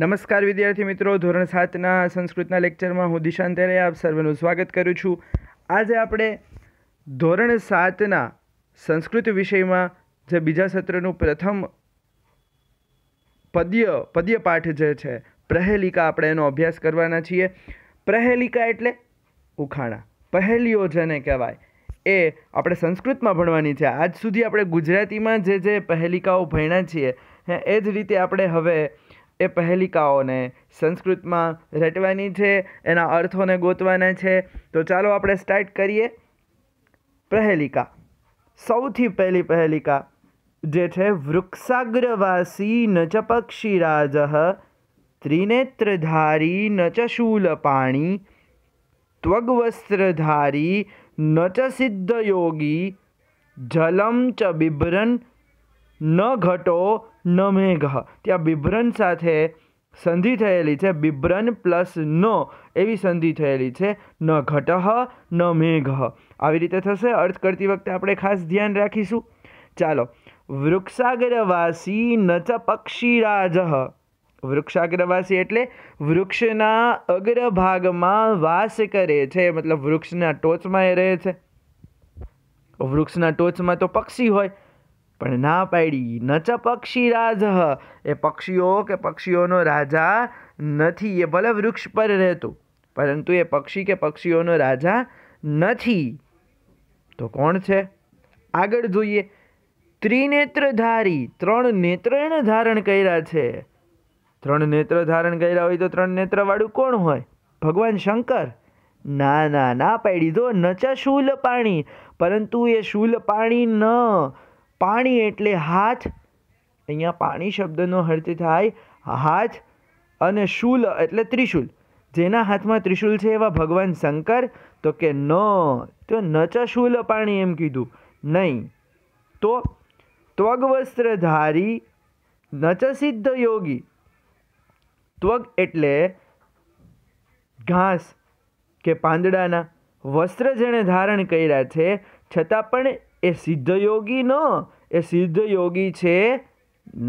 નમસ્કાર વિદ્યાર્થી મિત્રો ધોરણ સાતના સંસ્કૃતના લેક્ચરમાં હું દિશાંતરે આપ સર્વેનું સ્વાગત કરું છું આજે આપણે ધોરણ સાતના સંસ્કૃત વિષયમાં જે બીજા સત્રનું પ્રથમ પદ્ય પદ્ય પાઠ જે છે પ્રહેલિકા આપણે એનો અભ્યાસ કરવાના છીએ પ્રહેલિકા એટલે ઉખાણા પહેલીઓ જેને કહેવાય એ આપણે સંસ્કૃતમાં ભણવાની છે આજ સુધી આપણે ગુજરાતીમાં જે જે પહેલિકાઓ ભણ્યા છીએ એ જ રીતે આપણે હવે એ પહેલિકાઓને સંસ્કૃતમાં રટવાની છે એના અર્થોને ગોતવાના છે તો ચાલો આપણે સ્ટાર્ટ કરીએ પહેલિકા સૌથી પહેલી પહેલિકા જે છે વૃક્ષાગ્રવાસી નચ પક્ષી પક્ષીરાજ ત્રિનેત્રધારી ન ચ શૂલપાણી ત્વગવસ્ત્રધારી નચ ચ સિદ્ધયોગી જલમ ચ બિભરન ન ઘટો ન મેઘ ત્યાં બિભ્રન સાથે સંધિ થયેલી છે બિભ્રન પ્લસ નો એવી સંધિ થયેલી છે ન ઘટઃ ન મેઘ આવી રીતે થશે અર્થ કરતી વખતે આપણે ખાસ ધ્યાન રાખીશું ચાલો વૃક્ષાગ્રવાસી ન ચ પક્ષીરાજ વૃક્ષાગ્રવાસી એટલે વૃક્ષના અગ્રભાગમાં વાસ કરે છે મતલબ વૃક્ષના ટોચમાં એ રહે છે વૃક્ષના ટોચમાં તો પક્ષી હોય પણ ના પાડી ન ચ પક્ષી રાજ એ પક્ષીઓ કે પક્ષીઓનો રાજા નથી એ ભલે વૃક્ષ પર રહેતું પરંતુ એ પક્ષી કે પક્ષીઓનો રાજા નથી તો કોણ છે આગળ જોઈએ ત્રિનેત્રધારી ત્રણ નેત્ર નેત્રને ધારણ કર્યા છે ત્રણ નેત્ર ધારણ કર્યા હોય તો ત્રણ નેત્રવાળું કોણ હોય ભગવાન શંકર ના ના ના પાડી દો ચ શૂલ પાણી પરંતુ એ શૂલ પાણી ન પાણી એટલે હાથ અહીંયા પાણી શબ્દનો અર્થ થાય હાથ અને શૂલ એટલે ત્રિશૂલ જેના હાથમાં ત્રિશૂલ છે એવા ભગવાન શંકર તો કે ન તો નચ શૂલ પાણી એમ કીધું નહીં તો ત્વગ વસ્ત્રધારી નચ સિદ્ધ યોગી ત્વગ એટલે ઘાસ કે પાંદડાના વસ્ત્ર જેણે ધારણ કર્યા છે છતાં પણ એ સિદ્ધ યોગી ન એ સિદ્ધ યોગી છે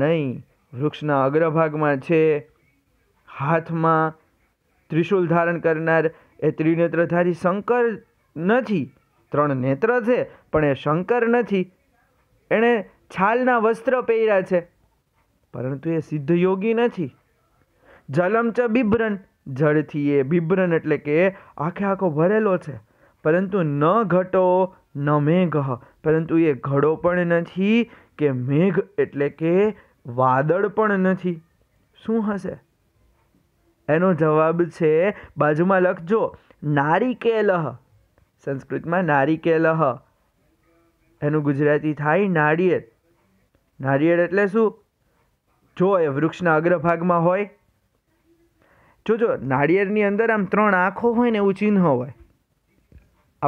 નહીં વૃક્ષના અગ્રભાગમાં છે હાથમાં ત્રિશુલ ધારણ કરનાર એ ત્રિનેત્રધારી શંકર નથી ત્રણ નેત્ર છે પણ એ શંકર નથી એણે છાલના વસ્ત્ર પહેર્યા છે પરંતુ એ સિદ્ધ યોગી નથી જલમ ચ બિભ્રન જળથી એ બિભ્રન એટલે કે આખે આખો ભરેલો છે પરંતુ ન ઘટો ન મેઘ પરંતુ એ ઘડો પણ નથી કે મેઘ એટલે કે વાદળ પણ નથી શું હશે એનો જવાબ છે બાજુમાં લખજો નારિકેલહ સંસ્કૃતમાં નારિકેલહ એનું ગુજરાતી થાય નાળિયેર નારિયેળ એટલે શું જો એ વૃક્ષના અગ્રભાગમાં હોય જોજો નાળિયેરની અંદર આમ ત્રણ આંખો હોય ને એવું ચિહ્ન હોય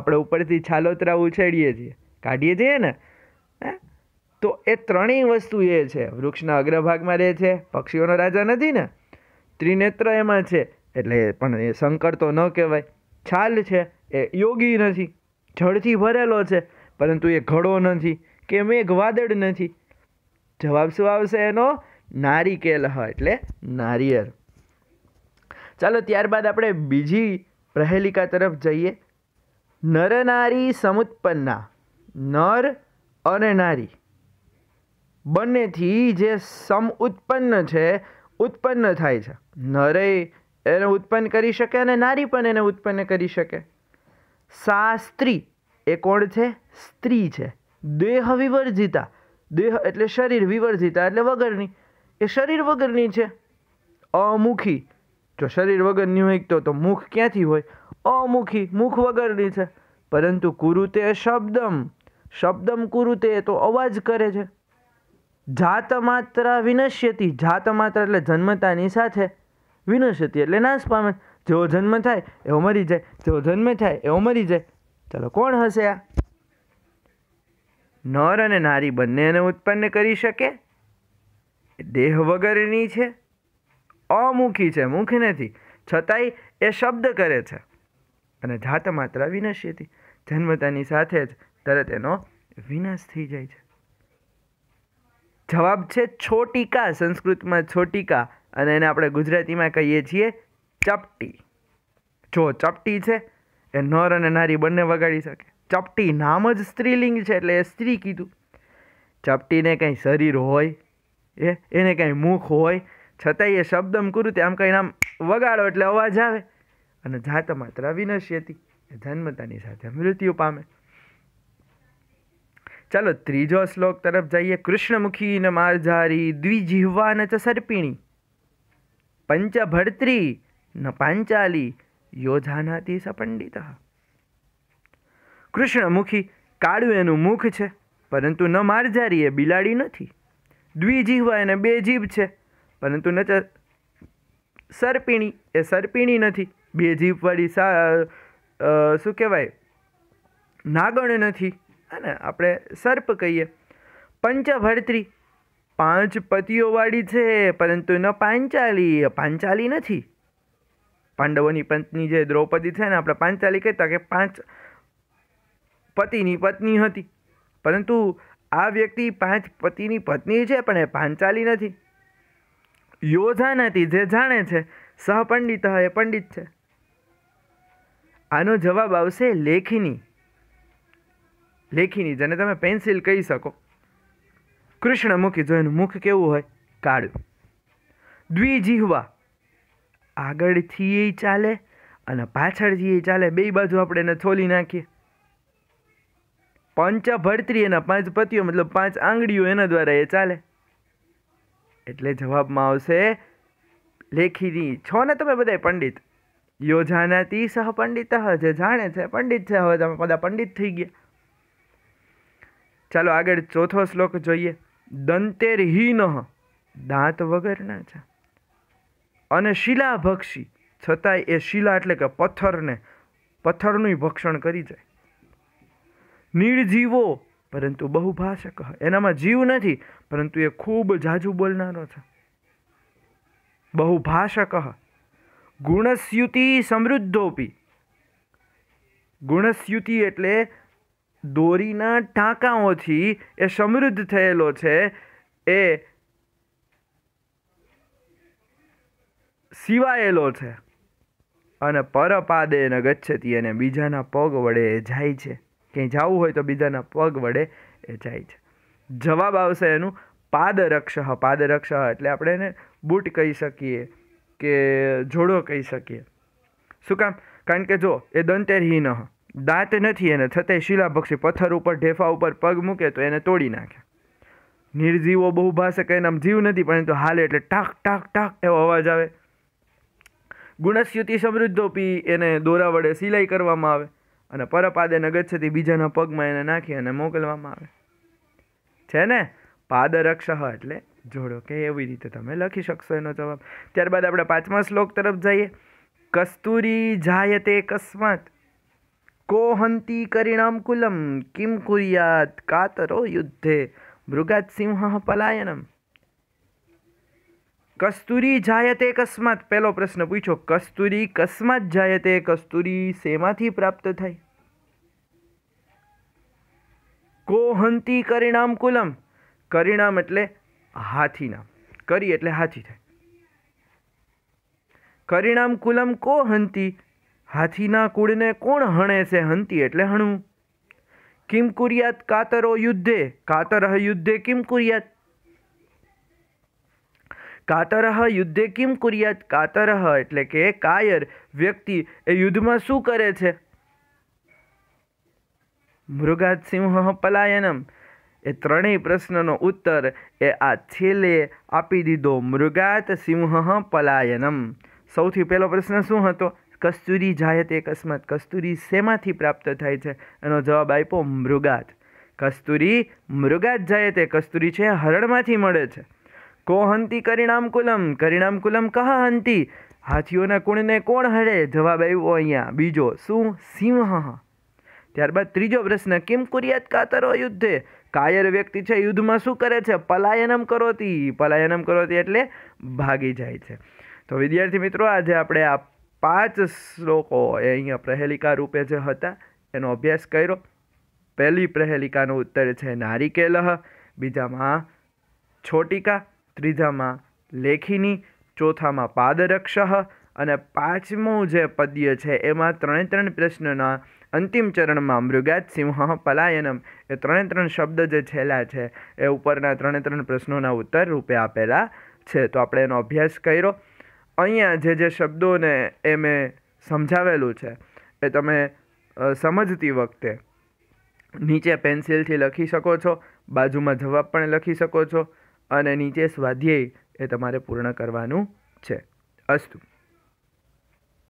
આપણે ઉપરથી છાલોતરા ઉછેડીએ છીએ કાઢીએ છીએ ને હે તો એ ત્રણેય વસ્તુ એ છે વૃક્ષના અગ્રભાગમાં રહે છે પક્ષીઓનો રાજા નથી ને ત્રિનેત્ર એમાં છે એટલે પણ એ શંકર તો ન કહેવાય છાલ છે એ યોગી નથી જળથી ભરેલો છે પરંતુ એ ઘડો નથી કે મેઘ વાદળ નથી જવાબ શું આવશે એનો નારિકેલ હ એટલે નારિયેર ચાલો ત્યારબાદ આપણે બીજી પ્રહેલિકા તરફ જઈએ નરનારી સમુત્પન્ના નર અને નારી બંનેથી જે સમ ઉત્પન્ન છે ઉત્પન્ન થાય છે નરે એને ઉત્પન્ન કરી શકે અને નારી પણ એને ઉત્પન્ન કરી શકે સા સ્ત્રી એ કોણ છે સ્ત્રી છે દેહ વિવર્જિતા દેહ એટલે શરીર વિવર્જિતા એટલે વગરની એ શરીર વગરની છે અમુખી જો શરીર વગરની હોય તો તો મુખ ક્યાંથી હોય અમુખી મુખ વગરની છે પરંતુ કુરુતે શબ્દમ શબ્દમ કુરુતે એ તો અવાજ કરે છે જાત માત્ર વિનશ્યતી જાત માત્ર એટલે જન્મતાની સાથે વિનશ્યતી એટલે નાશ પામે જેવો જન્મ થાય એવો મરી જાય જેવો જન્મ થાય એવો મરી જાય ચલો કોણ હશે આ નર અને નારી બંને એને ઉત્પન્ન કરી શકે દેહ વગરની છે અમુખી છે મુખ નથી છતાંય એ શબ્દ કરે છે અને જાત માત્ર વિનશ્યતી જન્મતાની સાથે જ તરત એનો વિનાશ થઈ જાય છે જવાબ છે છોટીકા સંસ્કૃતમાં છોટીકા અને એને આપણે ગુજરાતીમાં કહીએ છીએ ચપટી જો ચપટી છે એ નર અને નારી બંને વગાડી શકે ચપટી નામ જ સ્ત્રીલિંગ છે એટલે એ સ્ત્રી કીધું ચપટીને કંઈ શરીર હોય એ એને કંઈ મુખ હોય છતાંય એ શબ્દમ કરું તે આમ કંઈ આમ વગાડો એટલે અવાજ આવે અને જાત માત્ર અવિનશ્ય હતી જન્મતાની સાથે મૃત્યુ પામે ચાલો ત્રીજો શ્લોક તરફ જઈએ કૃષ્ણમુખી ન મારઝારી દ્વિજીહવા ન ચ સર્પિણી પંચભર્ત્રી ન પાંચાલી યોજાનાતી સપંડિત કૃષ્ણમુખી કાળું એનું મુખ છે પરંતુ ન મારઝારી એ બિલાડી નથી દ્વિજીહવા એને બે જીભ છે પરંતુ ન સર્પિણી એ સર્પિણી નથી બે જીભવાળી સા શું કહેવાય નાગણ નથી અને આપણે સર્પ કહીએ પંચભર્ત્રી પાંચ પતિઓવાળી છે પરંતુ ન પાંચાલી પાંચાલી નથી પાંડવોની પત્ની જે દ્રૌપદી છે ને આપણે પાંચાલી કહેતા કે પાંચ પતિની પત્ની હતી પરંતુ આ વ્યક્તિ પાંચ પતિની પત્ની છે પણ એ પાંચાલી નથી યોજા નથી જે જાણે છે સહપંડિત એ પંડિત છે આનો જવાબ આવશે લેખિની લેખીની જેને તમે પેન્સિલ કહી શકો કૃષ્ણમુખી જો એનું મુખ કેવું હોય કાળું દ્વિજીહવા આગળથી એ ચાલે અને પાછળથી એ ચાલે બે બાજુ આપણે એને છોલી નાખીએ પંચ ભરત્રી એના પાંચ પતિઓ મતલબ પાંચ આંગળીઓ એના દ્વારા એ ચાલે એટલે જવાબમાં આવશે લેખીની છો ને તમે બધા પંડિત યોજાનાથી સહ પંડિત જે જાણે છે પંડિત છે હવે તમે બધા પંડિત થઈ ગયા ચાલો આગળ ચોથો શ્લોક જોઈએ દંતેરહીન દાંત વગરના છે અને ભક્ષી છતાંય એ શિલા એટલે કે પથ્થરને પથ્થરનું ભક્ષણ કરી જાય નિર્જીવો પરંતુ બહુભાષક એનામાં જીવ નથી પરંતુ એ ખૂબ જાજુ બોલનારો છે બહુભાષક ગુણસ્યુતિ સમૃદ્ધોપી ગુણસ્યુતિ એટલે દોરીના ટાંકાઓથી એ સમૃદ્ધ થયેલો છે એ સિવાયેલો છે અને પરપાદે ન ગચ્છતી અને બીજાના પગ વડે એ જાય છે ક્યાંય જવું હોય તો બીજાના પગ વડે એ જાય છે જવાબ આવશે એનું પાદરક્ષ પાદરક્ષ એટલે આપણે એને બૂટ કહી શકીએ કે જોડો કહી શકીએ શું કામ કારણ કે જો એ દંતેરહીન દાંત નથી એને છતાંય શિલાભક્ષી પથ્થર ઉપર ઢેફા ઉપર પગ મૂકે તો એને તોડી નાખે નિર્જીવો બહુ ભાષે એને આમ જીવ નથી પણ એ તો હાલે એટલે ટાક ટાક ટાક એવો અવાજ આવે ગુણસ્યુતિ સમૃદ્ધોપી એને દોરા વડે સિલાઈ કરવામાં આવે અને પરપાદે નગચ્છથી બીજાના પગમાં એને નાખી અને મોકલવામાં આવે છે ને પાદરક્ષહ એટલે જોડો કે એવી રીતે તમે લખી શકશો એનો જવાબ ત્યારબાદ આપણે પાંચમા શ્લોક તરફ જઈએ કસ્તુરી જાય તે કસ્મત કો હંતી કરીણામ કુલમ કિમ કુર્યાત કાતરો યુદ્ધે મૃગાતસિંહ પલાયનમ કસ્તુરી જાયતે કસ્માત પહેલો પ્રશ્ન પૂછો કસ્તુરી કસ્માત જાયતે કસ્તુરી શેમાંથી પ્રાપ્ત થાય કો હંતી કરીણામ કુલમ કરીણામ એટલે હાથીનામ કરી એટલે હાથી થાય કરીણામ કુલમ કો હંતી હાથીના કુળને કોણ હણે છે હંતી એટલે હણવું કિમ કુરિયાત કાતરો યુદ્ધે કાતરહ યુદ્ધે કિમ કુરિયાત કાતરહ યુદ્ધે કિમ કુરિયાત કાતરહ એટલે કે કાયર વ્યક્તિ એ યુદ્ધમાં શું કરે છે મૃગાત સિંહ પલાયનમ એ ત્રણેય પ્રશ્નનો ઉત્તર એ આ છેલ્લે આપી દીધો મૃગાત સિંહ પલાયનમ સૌથી પહેલો પ્રશ્ન શું હતો કસ્તુરી જાયતે કસ્મત કસ્તુરી શેમાંથી પ્રાપ્ત થાય છે એનો જવાબ આપ્યો મૃગાત કસ્તુરી મૃગાત જાયતે કસ્તુરી છે હરણમાંથી મળે છે કો હંતી કરિણામકુલમ કુલમ કહા હંતી હાથીઓના કુણને કોણ હરે જવાબ આવ્યો અહીંયા બીજો શું સિંહ ત્યારબાદ ત્રીજો પ્રશ્ન કેમ કુરિયાત કાતરો યુદ્ધે કાયર વ્યક્તિ છે યુદ્ધમાં શું કરે છે પલાયનમ કરોતી પલાયનમ કરોતી એટલે ભાગી જાય છે તો વિદ્યાર્થી મિત્રો આજે આપણે આ પાંચ શ્લોકો એ અહીંયા પ્રહેલિકા રૂપે જે હતા એનો અભ્યાસ કર્યો પહેલી પ્રહેલિકાનો ઉત્તર છે નારિકેલહ બીજામાં છોટિકા ત્રીજામાં લેખિની ચોથામાં પાદરક્ષ અને પાંચમું જે પદ્ય છે એમાં ત્રણે ત્રણ પ્રશ્નના અંતિમ ચરણમાં મૃગાત સિંહ પલાયનમ એ ત્રણે ત્રણ શબ્દ જે છેલ્લા છે એ ઉપરના ત્રણે ત્રણ પ્રશ્નોના ઉત્તર રૂપે આપેલા છે તો આપણે એનો અભ્યાસ કર્યો અહીંયા જે જે શબ્દોને એ મેં સમજાવેલું છે એ તમે સમજતી વખતે નીચે પેન્સિલથી લખી શકો છો બાજુમાં જવાબ પણ લખી શકો છો અને નીચે સ્વાધ્યાય એ તમારે પૂર્ણ કરવાનું છે અસ્તુ